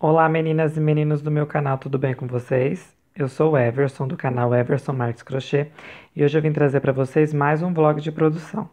Olá meninas e meninos do meu canal, tudo bem com vocês? Eu sou o Everson do canal Everson Marques Crochê e hoje eu vim trazer para vocês mais um vlog de produção.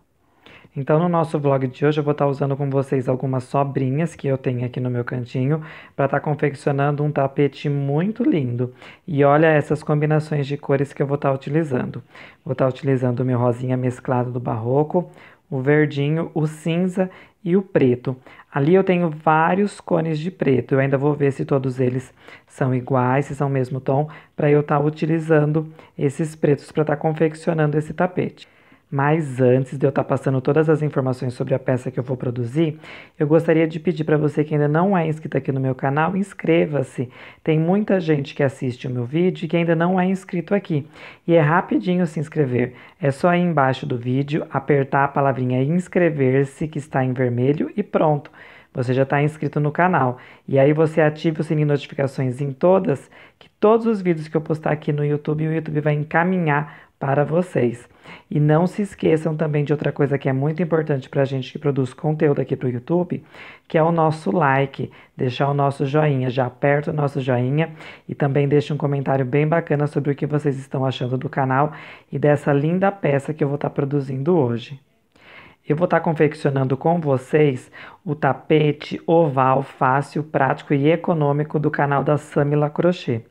Então no nosso vlog de hoje eu vou estar tá usando com vocês algumas sobrinhas que eu tenho aqui no meu cantinho para estar tá confeccionando um tapete muito lindo. E olha essas combinações de cores que eu vou estar tá utilizando. Vou estar tá utilizando o meu rosinha mesclado do barroco, o verdinho, o cinza e o preto. Ali eu tenho vários cones de preto. Eu ainda vou ver se todos eles são iguais, se são o mesmo tom, para eu estar tá utilizando esses pretos para estar tá confeccionando esse tapete. Mas antes de eu estar tá passando todas as informações sobre a peça que eu vou produzir, eu gostaria de pedir para você que ainda não é inscrito aqui no meu canal, inscreva-se. Tem muita gente que assiste o meu vídeo e que ainda não é inscrito aqui. E é rapidinho se inscrever. É só ir embaixo do vídeo, apertar a palavrinha inscrever-se, que está em vermelho, e pronto. Você já está inscrito no canal. E aí você ativa o sininho de notificações em todas, que todos os vídeos que eu postar aqui no YouTube, o YouTube vai encaminhar para vocês. E não se esqueçam também de outra coisa que é muito importante para a gente que produz conteúdo aqui para o YouTube, que é o nosso like, deixar o nosso joinha. Já aperta o nosso joinha e também deixe um comentário bem bacana sobre o que vocês estão achando do canal e dessa linda peça que eu vou estar tá produzindo hoje. Eu vou estar tá confeccionando com vocês o tapete oval, fácil, prático e econômico do canal da Samila Crochê.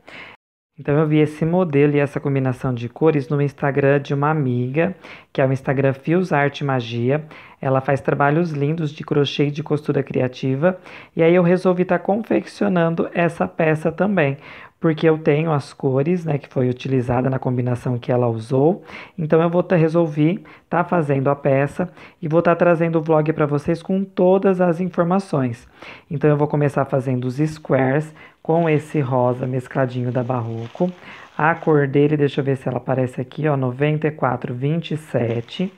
Então eu vi esse modelo e essa combinação de cores no Instagram de uma amiga, que é o Instagram Fios Arte Magia. Ela faz trabalhos lindos de crochê e de costura criativa. E aí eu resolvi estar tá confeccionando essa peça também, porque eu tenho as cores, né, que foi utilizada na combinação que ela usou. Então eu vou tá, resolvi estar tá fazendo a peça e vou estar tá trazendo o vlog para vocês com todas as informações. Então eu vou começar fazendo os squares com esse rosa mescladinho da Barroco. A cor dele, deixa eu ver se ela aparece aqui, ó, 9427. 27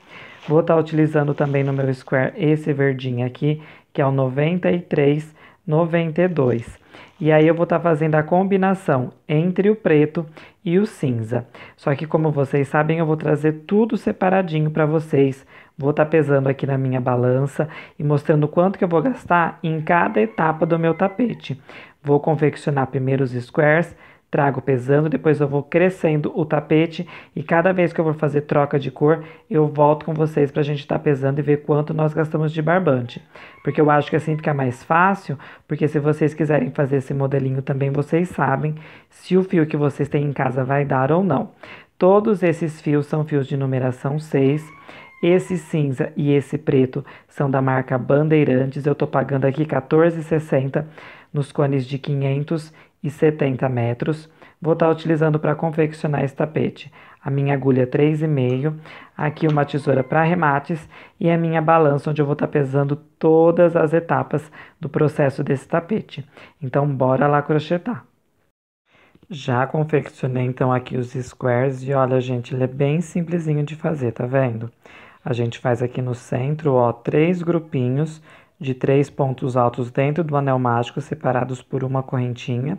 Vou estar tá utilizando também no meu square esse verdinho aqui, que é o 93, 92. E aí eu vou estar tá fazendo a combinação entre o preto e o cinza. Só que como vocês sabem, eu vou trazer tudo separadinho para vocês. Vou estar tá pesando aqui na minha balança e mostrando quanto que eu vou gastar em cada etapa do meu tapete. Vou confeccionar primeiro os squares, trago pesando, depois eu vou crescendo o tapete e cada vez que eu vou fazer troca de cor, eu volto com vocês para a gente estar tá pesando e ver quanto nós gastamos de barbante. Porque eu acho que assim fica mais fácil, porque se vocês quiserem fazer esse modelinho também, vocês sabem se o fio que vocês têm em casa vai dar ou não. Todos esses fios são fios de numeração 6. Esse cinza e esse preto são da marca Bandeirantes. Eu estou pagando aqui R$14,60 nos cones de 500 e 70 metros. Vou estar tá utilizando para confeccionar esse tapete a minha agulha 3,5, é aqui uma tesoura para remates e a minha balança onde eu vou estar tá pesando todas as etapas do processo desse tapete. Então bora lá crochetar. Já confeccionei então aqui os squares e olha gente, ele é bem simplesinho de fazer, tá vendo? A gente faz aqui no centro, ó, três grupinhos de três pontos altos dentro do anel mágico, separados por uma correntinha.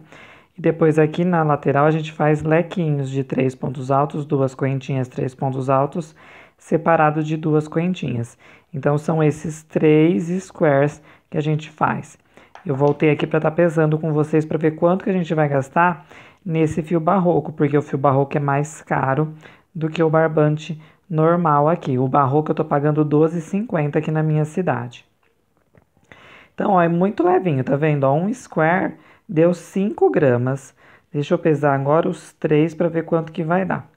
E depois aqui na lateral a gente faz lequinhos de três pontos altos, duas correntinhas, três pontos altos, separado de duas correntinhas. Então, são esses três squares que a gente faz. Eu voltei aqui para estar tá pesando com vocês para ver quanto que a gente vai gastar nesse fio barroco, porque o fio barroco é mais caro do que o barbante normal aqui. O barroco eu estou pagando 12,50 aqui na minha cidade. Então, ó, é muito levinho, tá vendo? Ó, um square deu 5 gramas. Deixa eu pesar agora os três para ver quanto que vai dar.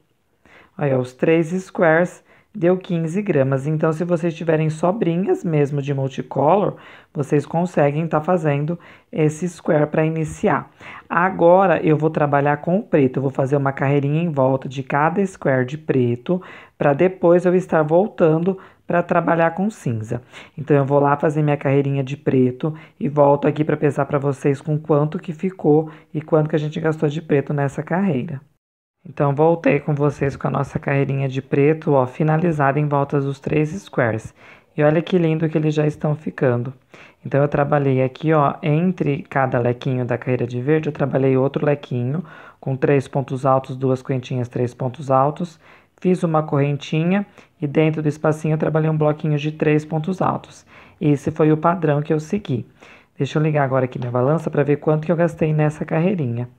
Aí, ó, os três squares deu 15 gramas. Então, se vocês tiverem sobrinhas mesmo de multicolor, vocês conseguem estar tá fazendo esse square para iniciar. Agora, eu vou trabalhar com o preto. Eu vou fazer uma carreirinha em volta de cada square de preto, para depois eu estar voltando para trabalhar com cinza. Então eu vou lá fazer minha carreirinha de preto e volto aqui para pesar para vocês com quanto que ficou e quanto que a gente gastou de preto nessa carreira. Então voltei com vocês com a nossa carreirinha de preto, ó, finalizada em volta dos três squares. E olha que lindo que eles já estão ficando. Então eu trabalhei aqui, ó, entre cada lequinho da carreira de verde, eu trabalhei outro lequinho com três pontos altos, duas correntinhas, três pontos altos Fiz uma correntinha e dentro do espacinho eu trabalhei um bloquinho de três pontos altos. Esse foi o padrão que eu segui. Deixa eu ligar agora aqui minha balança para ver quanto que eu gastei nessa carreirinha.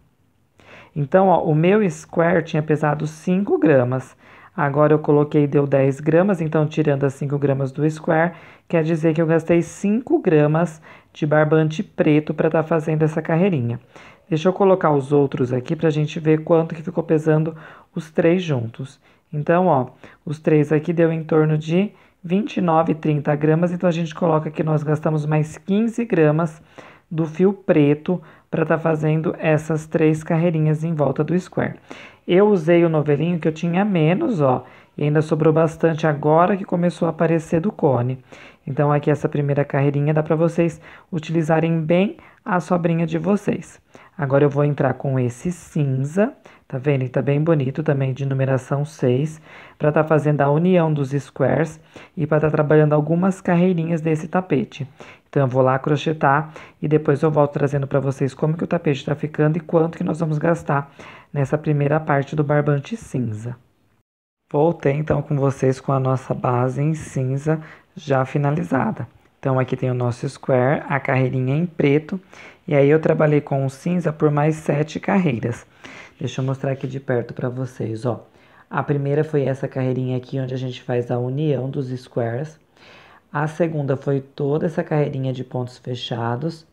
Então, ó, o meu square tinha pesado 5 gramas. Agora eu coloquei, deu 10 gramas, então tirando as 5 gramas do square, quer dizer que eu gastei 5 gramas de barbante preto para estar tá fazendo essa carreirinha. Deixa eu colocar os outros aqui para a gente ver quanto que ficou pesando os três juntos. Então, ó, os três aqui deu em torno de 29, 30 gramas. Então, a gente coloca que nós gastamos mais 15 gramas do fio preto para estar tá fazendo essas três carreirinhas em volta do square. Eu usei o novelinho que eu tinha menos, ó, e ainda sobrou bastante agora que começou a aparecer do cone. Então, aqui essa primeira carreirinha dá para vocês utilizarem bem a sobrinha de vocês. Agora, eu vou entrar com esse cinza, Tá vendo? E tá bem bonito também, de numeração 6, para estar tá fazendo a união dos squares e para estar tá trabalhando algumas carreirinhas desse tapete. Então, eu vou lá crochetar e depois eu volto trazendo para vocês como que o tapete está ficando e quanto que nós vamos gastar nessa primeira parte do barbante cinza. Voltei, então, com vocês com a nossa base em cinza já finalizada. Então, aqui tem o nosso square, a carreirinha em preto, e aí eu trabalhei com o cinza por mais sete carreiras. Deixa eu mostrar aqui de perto para vocês, ó. A primeira foi essa carreirinha aqui, onde a gente faz a união dos squares. A segunda foi toda essa carreirinha de pontos fechados.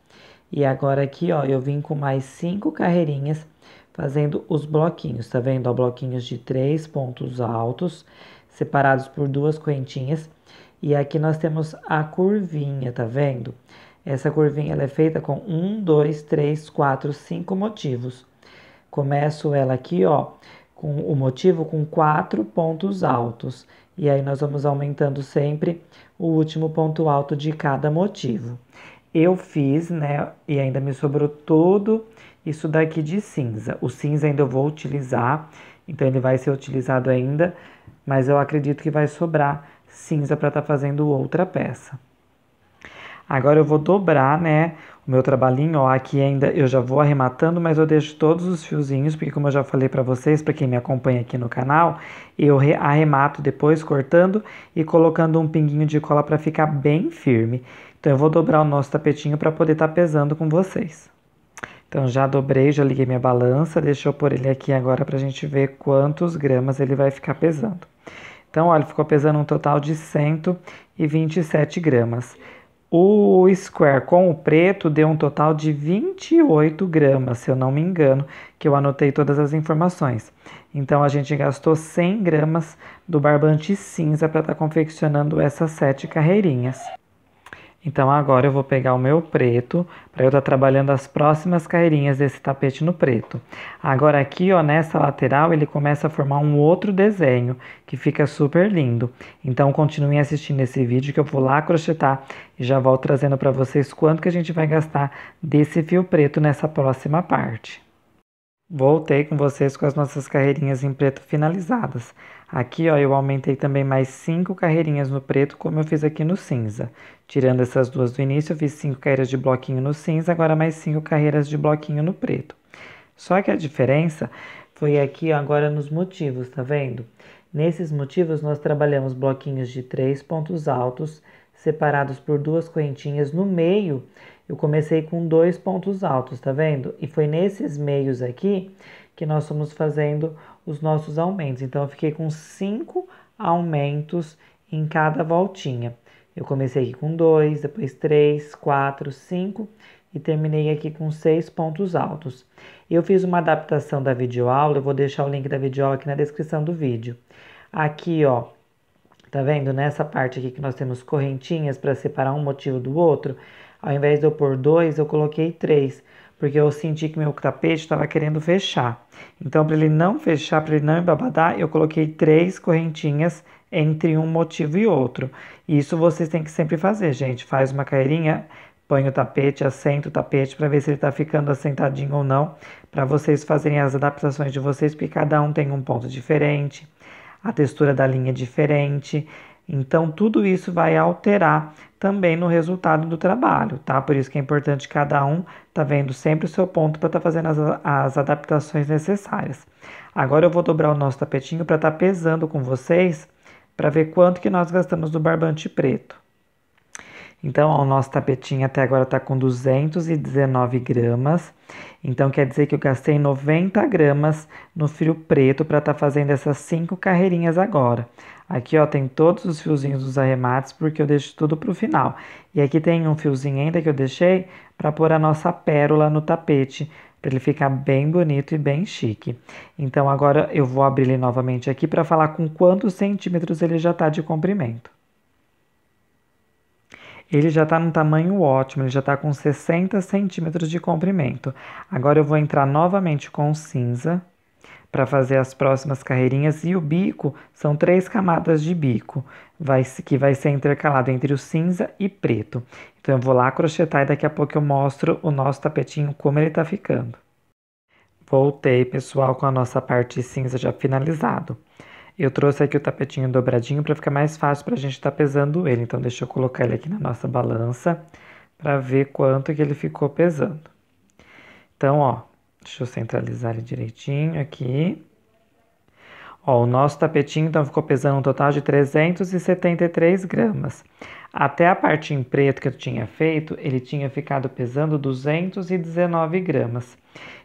E agora aqui, ó, eu vim com mais cinco carreirinhas fazendo os bloquinhos, tá vendo? Ó, bloquinhos de três pontos altos, separados por duas correntinhas. E aqui nós temos a curvinha, tá vendo? Essa curvinha ela é feita com um, dois, três, quatro, cinco motivos. Começo ela aqui, ó, com o motivo com quatro pontos altos. E aí nós vamos aumentando sempre o último ponto alto de cada motivo. Eu fiz, né, e ainda me sobrou todo isso daqui de cinza. O cinza ainda eu vou utilizar, então ele vai ser utilizado ainda, mas eu acredito que vai sobrar cinza para estar tá fazendo outra peça. Agora eu vou dobrar, né, o meu trabalhinho, ó, aqui ainda eu já vou arrematando, mas eu deixo todos os fiozinhos, porque como eu já falei para vocês, para quem me acompanha aqui no canal, eu arremato depois cortando e colocando um pinguinho de cola para ficar bem firme. Então eu vou dobrar o nosso tapetinho para poder estar tá pesando com vocês. Então já dobrei, já liguei minha balança, deixa eu pôr ele aqui agora para a gente ver quantos gramas ele vai ficar pesando. Então, olha, ficou pesando um total de 127 gramas. O square com o preto deu um total de 28 gramas, se eu não me engano, que eu anotei todas as informações. Então a gente gastou 100 gramas do barbante cinza para estar tá confeccionando essas sete carreirinhas. Então agora eu vou pegar o meu preto para eu estar tá trabalhando as próximas carreirinhas desse tapete no preto. Agora aqui, ó, nessa lateral, ele começa a formar um outro desenho que fica super lindo. Então continuem assistindo esse vídeo que eu vou lá crochetar e já volto trazendo para vocês quanto que a gente vai gastar desse fio preto nessa próxima parte. Voltei com vocês com as nossas carreirinhas em preto finalizadas. Aqui, ó, eu aumentei também mais cinco carreirinhas no preto, como eu fiz aqui no cinza. Tirando essas duas do início, eu fiz cinco carreiras de bloquinho no cinza, agora mais cinco carreiras de bloquinho no preto. Só que a diferença foi aqui, ó, agora nos motivos, tá vendo? Nesses motivos, nós trabalhamos bloquinhos de três pontos altos, separados por duas correntinhas no meio, eu comecei com dois pontos altos, tá vendo? E foi nesses meios aqui que nós estamos fazendo os nossos aumentos. Então, eu fiquei com cinco aumentos em cada voltinha. Eu comecei aqui com dois, depois três, quatro, cinco e terminei aqui com seis pontos altos. Eu fiz uma adaptação da videoaula, eu vou deixar o link da videoaula aqui na descrição do vídeo. Aqui, ó, tá vendo? Nessa parte aqui que nós temos correntinhas para separar um motivo do outro, ao invés de eu pôr dois, eu coloquei três, porque eu senti que meu tapete estava querendo fechar. Então, para ele não fechar, para ele não embabadar, eu coloquei três correntinhas entre um motivo e outro. Isso vocês têm que sempre fazer, gente. Faz uma carreirinha, põe o tapete, assenta o tapete para ver se ele está ficando assentadinho ou não, para vocês fazerem as adaptações de vocês, porque cada um tem um ponto diferente, a textura da linha é diferente. Então, tudo isso vai alterar também no resultado do trabalho, tá? Por isso que é importante cada um tá vendo sempre o seu ponto para estar tá fazendo as, as, adaptações necessárias. Agora eu vou dobrar o nosso tapetinho para estar tá pesando com vocês para ver quanto que nós gastamos do barbante preto. Então, o nosso tapetinho até agora está com 219 gramas. Então, quer dizer que eu gastei 90 gramas no fio preto para estar tá fazendo essas cinco carreirinhas agora. Aqui, ó, tem todos os fiozinhos dos arremates, porque eu deixo tudo para o final. E aqui tem um fiozinho ainda que eu deixei para pôr a nossa pérola no tapete, para ele ficar bem bonito e bem chique. Então, agora eu vou abrir ele novamente aqui para falar com quantos centímetros ele já está de comprimento. Ele já está num tamanho ótimo, ele já está com 60 centímetros de comprimento. Agora eu vou entrar novamente com cinza para fazer as próximas carreirinhas e o bico são três camadas de bico vai, que vai ser intercalado entre o cinza e preto. Então eu vou lá crochetar e daqui a pouco eu mostro o nosso tapetinho como ele está ficando. Voltei pessoal com a nossa parte cinza já finalizado. Eu trouxe aqui o tapetinho dobradinho para ficar mais fácil para a gente estar tá pesando ele. Então, deixa eu colocar ele aqui na nossa balança para ver quanto que ele ficou pesando. Então, ó, deixa eu centralizar ele direitinho aqui. Ó, o nosso tapetinho, então, ficou pesando um total de 373 gramas. Até a parte em preto que eu tinha feito, ele tinha ficado pesando 219 gramas.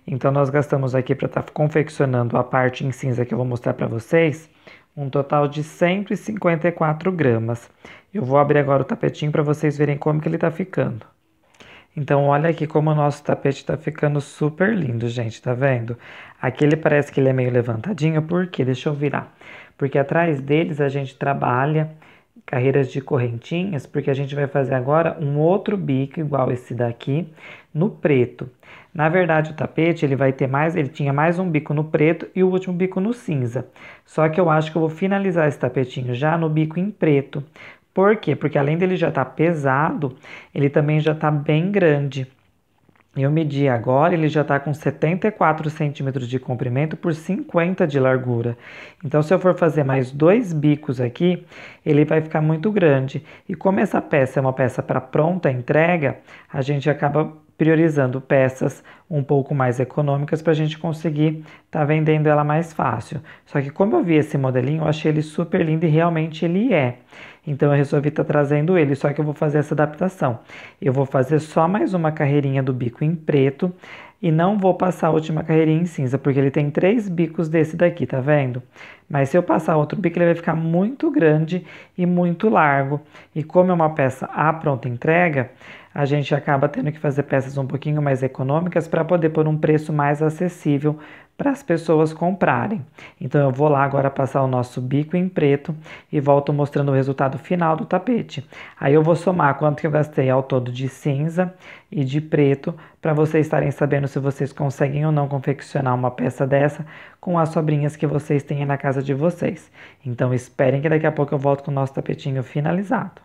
Então, nós gastamos aqui para estar tá confeccionando a parte em cinza que eu vou mostrar para vocês, um total de 154 gramas. Eu vou abrir agora o tapetinho para vocês verem como que ele está ficando. Então, olha aqui como o nosso tapete está ficando super lindo, gente, tá vendo? Aqui ele parece que ele é meio levantadinho, por quê? Deixa eu virar. Porque atrás deles a gente trabalha carreiras de correntinhas, porque a gente vai fazer agora um outro bico igual esse daqui no preto. Na verdade, o tapete ele vai ter mais, ele tinha mais um bico no preto e o último bico no cinza. Só que eu acho que eu vou finalizar esse tapetinho já no bico em preto. Por quê? Porque além dele já estar tá pesado, ele também já está bem grande. Eu medi agora, ele já está com 74 centímetros de comprimento por 50 de largura. Então, se eu for fazer mais dois bicos aqui, ele vai ficar muito grande. E como essa peça é uma peça para pronta entrega, a gente acaba priorizando peças um pouco mais econômicas para a gente conseguir estar tá vendendo ela mais fácil. Só que como eu vi esse modelinho, eu achei ele super lindo e realmente ele é. Então eu resolvi estar tá trazendo ele, só que eu vou fazer essa adaptação. Eu vou fazer só mais uma carreirinha do bico em preto e não vou passar a última carreirinha em cinza, porque ele tem três bicos desse daqui, tá vendo? Mas se eu passar outro bico, ele vai ficar muito grande e muito largo. E como é uma peça à pronta entrega, a gente acaba tendo que fazer peças um pouquinho mais econômicas para poder pôr um preço mais acessível para as pessoas comprarem. Então eu vou lá agora passar o nosso bico em preto e volto mostrando o resultado final do tapete. Aí eu vou somar quanto que eu gastei ao todo de cinza e de preto para vocês estarem sabendo se vocês conseguem ou não confeccionar uma peça dessa com as sobrinhas que vocês têm na casa de vocês. Então esperem que daqui a pouco eu volto com o nosso tapetinho finalizado.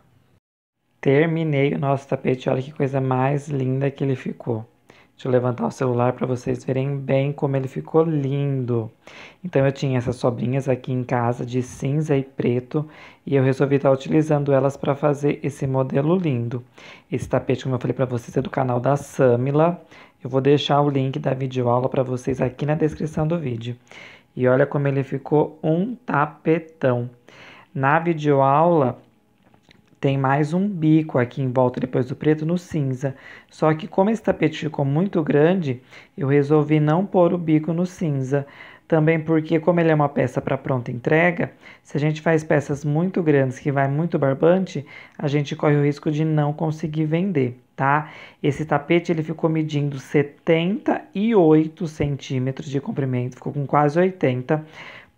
Terminei o nosso tapete, olha que coisa mais linda que ele ficou. Deixa eu levantar o celular para vocês verem bem como ele ficou lindo. Então eu tinha essas sobrinhas aqui em casa de cinza e preto e eu resolvi estar tá utilizando elas para fazer esse modelo lindo. Esse tapete, como eu falei para vocês, é do canal da Samila. Eu vou deixar o link da videoaula para vocês aqui na descrição do vídeo. E olha como ele ficou um tapetão. Na videoaula, tem mais um bico aqui em volta depois do preto no cinza. Só que como esse tapete ficou muito grande, eu resolvi não pôr o bico no cinza. Também porque como ele é uma peça para pronta entrega, se a gente faz peças muito grandes que vai muito barbante, a gente corre o risco de não conseguir vender, tá? Esse tapete ele ficou medindo 78 centímetros de comprimento, ficou com quase 80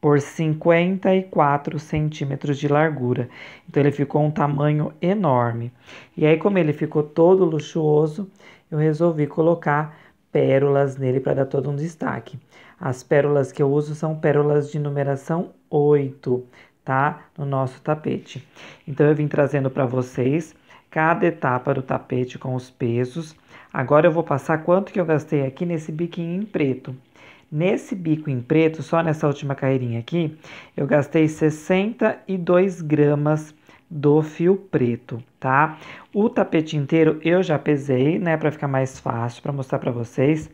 por 54 centímetros de largura. Então ele ficou um tamanho enorme. E aí, como ele ficou todo luxuoso, eu resolvi colocar pérolas nele para dar todo um destaque. As pérolas que eu uso são pérolas de numeração 8, tá? No nosso tapete. Então eu vim trazendo para vocês cada etapa do tapete com os pesos. Agora eu vou passar quanto que eu gastei aqui nesse biquinho em preto. Nesse bico em preto, só nessa última carreirinha aqui, eu gastei 62 gramas do fio preto, tá? O tapete inteiro eu já pesei, né, para ficar mais fácil para mostrar para vocês.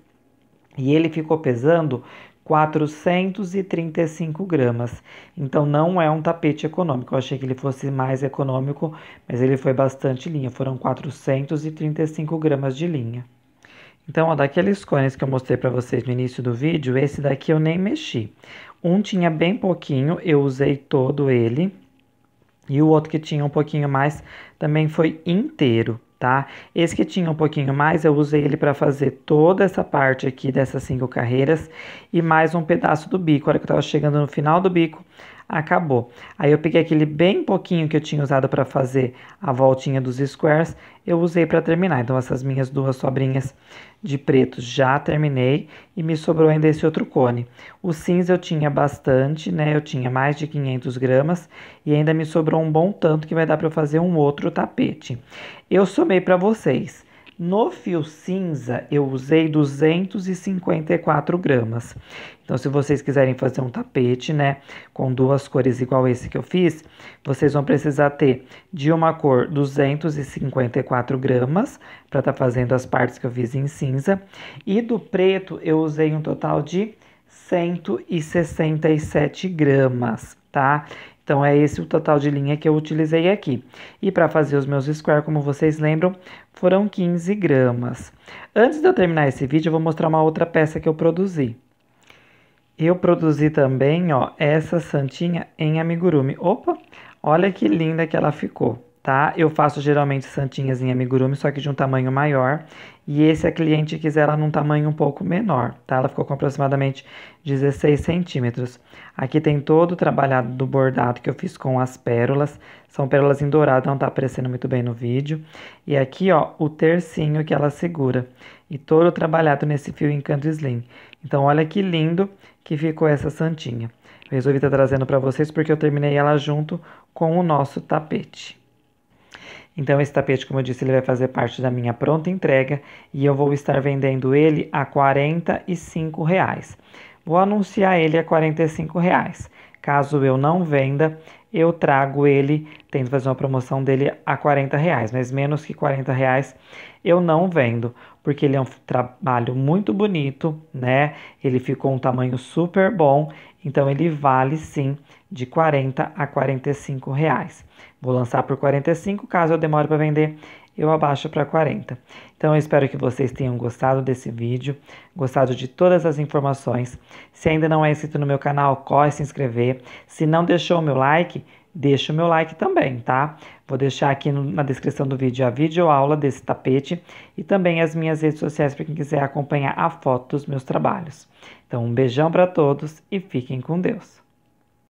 E ele ficou pesando 435 gramas. Então, não é um tapete econômico. Eu achei que ele fosse mais econômico, mas ele foi bastante linha. Foram 435 gramas de linha. Então, ó, daqueles cones que eu mostrei para vocês no início do vídeo, esse daqui eu nem mexi. Um tinha bem pouquinho, eu usei todo ele. E o outro que tinha um pouquinho mais também foi inteiro, tá? Esse que tinha um pouquinho mais, eu usei ele para fazer toda essa parte aqui dessas cinco carreiras e mais um pedaço do bico. A hora que eu estava chegando no final do bico, acabou. Aí eu peguei aquele bem pouquinho que eu tinha usado para fazer a voltinha dos squares, eu usei para terminar. Então essas minhas duas sobrinhas de preto já terminei e me sobrou ainda esse outro cone. O cinza eu tinha bastante, né? Eu tinha mais de 500 gramas e ainda me sobrou um bom tanto que vai dar para eu fazer um outro tapete. Eu somei para vocês. No fio cinza, eu usei 254 gramas. Então, se vocês quiserem fazer um tapete, né, com duas cores igual esse que eu fiz, vocês vão precisar ter de uma cor 254 gramas, para estar tá fazendo as partes que eu fiz em cinza. E do preto, eu usei um total de 167 gramas, tá? Então é esse o total de linha que eu utilizei aqui. E para fazer os meus square, como vocês lembram, foram 15 gramas. Antes de eu terminar esse vídeo, eu vou mostrar uma outra peça que eu produzi. Eu produzi também, ó, essa santinha em amigurumi. Opa, olha que linda que ela ficou tá? Eu faço geralmente santinhas em amigurumi, só que de um tamanho maior. E esse a é cliente quis ela num tamanho um pouco menor, tá? Ela ficou com aproximadamente 16 centímetros. Aqui tem todo o trabalhado do bordado que eu fiz com as pérolas. São pérolas em dourado, não tá aparecendo muito bem no vídeo. E aqui, ó, o tercinho que ela segura. E todo o trabalhado nesse fio encanto slim. Então, olha que lindo que ficou essa santinha. Eu resolvi estar tá trazendo para vocês porque eu terminei ela junto com o nosso tapete. Então esse tapete, como eu disse, ele vai fazer parte da minha pronta entrega e eu vou estar vendendo ele a R$ Reais. Vou anunciar ele a R$ Reais. Caso eu não venda, eu trago ele, tento fazer uma promoção dele a 40 reais, mas menos que 40 reais eu não vendo porque ele é um trabalho muito bonito, né? Ele ficou um tamanho super bom, então ele vale sim de 40 a 45 reais. Vou lançar por 45, caso eu demore para vender, eu abaixo para 40. Então eu espero que vocês tenham gostado desse vídeo, gostado de todas as informações. Se ainda não é inscrito no meu canal, corre se inscrever. Se não deixou o meu like, deixa o meu like também, tá? Vou deixar aqui no, na descrição do vídeo a videoaula desse tapete e também as minhas redes sociais para quem quiser acompanhar a foto dos meus trabalhos. Então, um beijão para todos e fiquem com Deus.